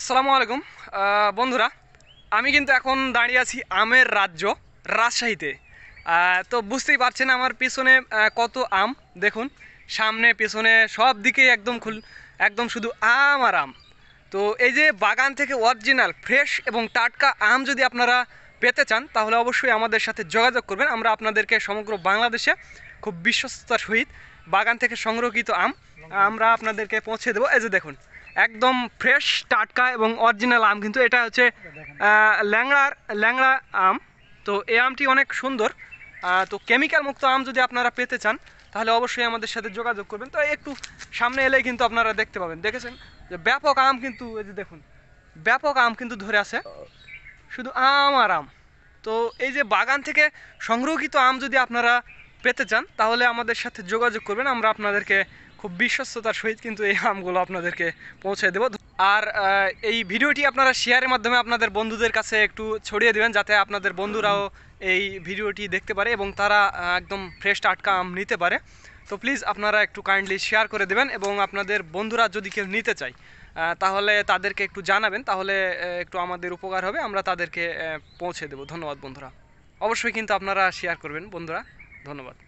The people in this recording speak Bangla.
আসসালামু আলাইকুম বন্ধুরা আমি কিন্তু এখন দাঁড়িয়ে আছি আমের রাজ্য রাজশাহীতে তো বুঝতেই পারছেন আমার পিছনে কত আম দেখুন সামনে পিছনে সব দিকে একদম খুল একদম শুধু আম আর আম তো এই যে বাগান থেকে অরিজিনাল ফ্রেশ এবং টাটকা আম যদি আপনারা পেতে চান তাহলে অবশ্যই আমাদের সাথে যোগাযোগ করবেন আমরা আপনাদেরকে সমগ্র বাংলাদেশে খুব বিশ্বস্ততার সহিত বাগান থেকে সংরক্ষিত আম আমরা আপনাদেরকে পৌঁছে দেবো এই যে দেখুন একদম ফ্রেশ টাটকা এবং অরিজিনাল আম কিন্তু এটা হচ্ছে ল্যাংড়ার ল্যাংড়া আম তো এই আমটি অনেক সুন্দর তো কেমিক্যাল মুক্ত আম যদি আপনারা পেতে চান তাহলে অবশ্যই আমাদের সাথে যোগাযোগ করবেন তো একটু সামনে এলেই কিন্তু আপনারা দেখতে পাবেন দেখেছেন যে ব্যাপক আম কিন্তু এই যে দেখুন ব্যাপক আম কিন্তু ধরে আছে শুধু আম আর আম তো এই যে বাগান থেকে সংগ্রহীত আম যদি আপনারা পেতে চান তাহলে আমাদের সাথে যোগাযোগ করবেন আমরা আপনাদেরকে খুব বিশ্বস্ততার সহিত কিন্তু এই আমগুলো আপনাদেরকে পৌঁছে দেবো আর এই ভিডিওটি আপনারা শেয়ারের মাধ্যমে আপনাদের বন্ধুদের কাছে একটু ছড়িয়ে দেবেন যাতে আপনাদের বন্ধুরাও এই ভিডিওটি দেখতে পারে এবং তারা একদম ফ্রেশ টাটকা আম নিতে পারে তো প্লিজ আপনারা একটু কাইন্ডলি শেয়ার করে দেবেন এবং আপনাদের বন্ধুরা যদি কেউ নিতে চায় তাহলে তাদেরকে একটু জানাবেন তাহলে একটু আমাদের উপকার হবে আমরা তাদেরকে পৌঁছে দেব ধন্যবাদ বন্ধুরা অবশ্যই কিন্তু আপনারা শেয়ার করবেন বন্ধুরা ধন্যবাদ